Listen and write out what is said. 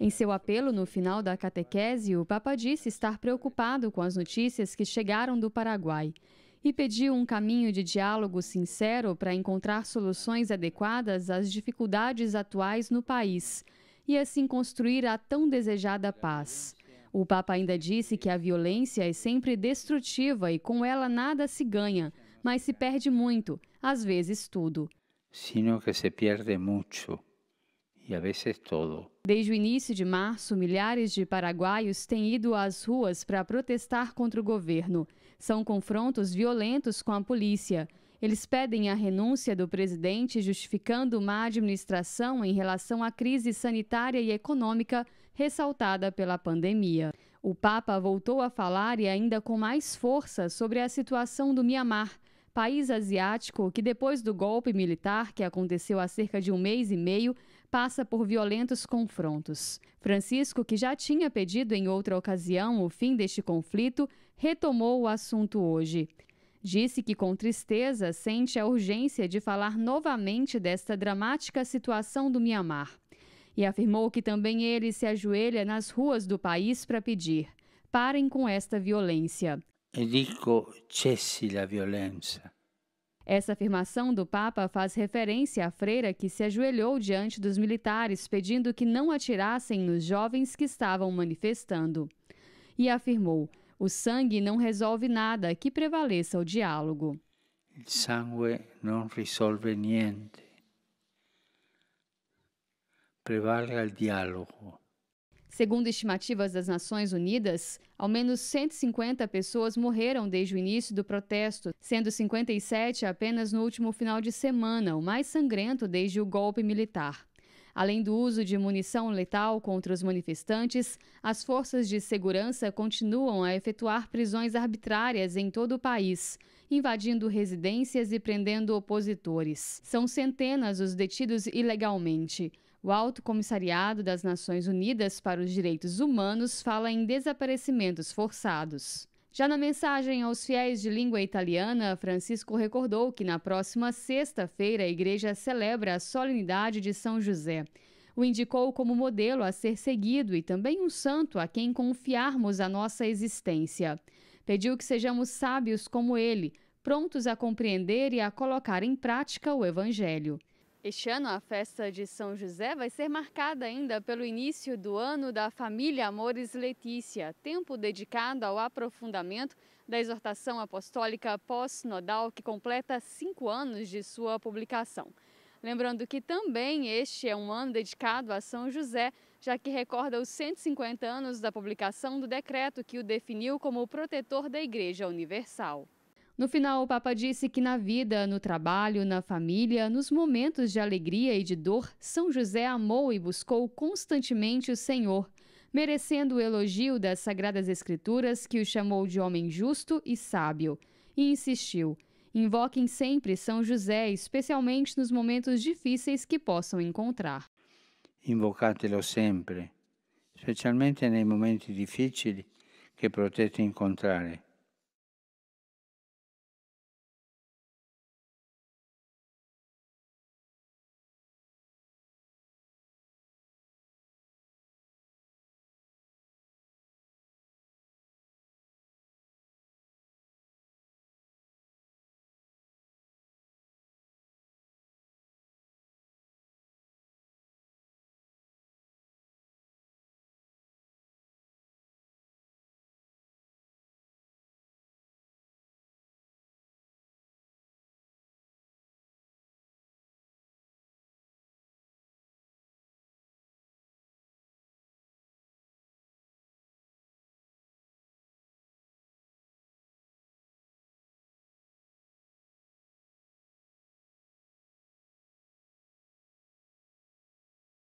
Em seu apelo no final da catequese, o Papa disse estar preocupado com as notícias que chegaram do Paraguai e pediu um caminho de diálogo sincero para encontrar soluções adequadas às dificuldades atuais no país e assim construir a tão desejada paz. Assim, o Papa ainda disse que a violência é sempre destrutiva e com ela nada se ganha, é mas se perde muito, às vezes tudo. Sino que se perde muito e a veces todo. Desde o início de março, milhares de paraguaios têm ido às ruas para protestar contra o governo. São confrontos violentos com a polícia. Eles pedem a renúncia do presidente, justificando uma administração em relação à crise sanitária e econômica ressaltada pela pandemia. O Papa voltou a falar e ainda com mais força sobre a situação do Mianmar, país asiático que, depois do golpe militar que aconteceu há cerca de um mês e meio, passa por violentos confrontos. Francisco, que já tinha pedido em outra ocasião o fim deste conflito, retomou o assunto hoje. Disse que, com tristeza, sente a urgência de falar novamente desta dramática situação do Mianmar. E afirmou que também ele se ajoelha nas ruas do país para pedir: parem com esta violência e digo cessi la violenza. Essa afirmação do Papa faz referência à freira que se ajoelhou diante dos militares pedindo que não atirassem nos jovens que estavam manifestando. E afirmou: o sangue não resolve nada, que prevaleça o diálogo. Il sangue non risolve niente. Prevalga il dialogo. Segundo estimativas das Nações Unidas, ao menos 150 pessoas morreram desde o início do protesto, sendo 57 apenas no último final de semana, o mais sangrento desde o golpe militar. Além do uso de munição letal contra os manifestantes, as forças de segurança continuam a efetuar prisões arbitrárias em todo o país, invadindo residências e prendendo opositores. São centenas os detidos ilegalmente. O Alto Comissariado das Nações Unidas para os Direitos Humanos fala em desaparecimentos forçados. Já na mensagem aos fiéis de língua italiana, Francisco recordou que na próxima sexta-feira a igreja celebra a solenidade de São José. O indicou como modelo a ser seguido e também um santo a quem confiarmos a nossa existência. Pediu que sejamos sábios como ele, prontos a compreender e a colocar em prática o evangelho. Este ano, a festa de São José vai ser marcada ainda pelo início do ano da família Amores Letícia, tempo dedicado ao aprofundamento da exortação apostólica pós-nodal, que completa cinco anos de sua publicação. Lembrando que também este é um ano dedicado a São José, já que recorda os 150 anos da publicação do decreto que o definiu como protetor da Igreja Universal. No final, o Papa disse que na vida, no trabalho, na família, nos momentos de alegria e de dor, São José amou e buscou constantemente o Senhor, merecendo o elogio das Sagradas Escrituras que o chamou de homem justo e sábio. E insistiu: invoquem sempre São José, especialmente nos momentos difíceis que possam encontrar. Invocatelo sempre, especialmente nei momenti difficili che potete incontrare.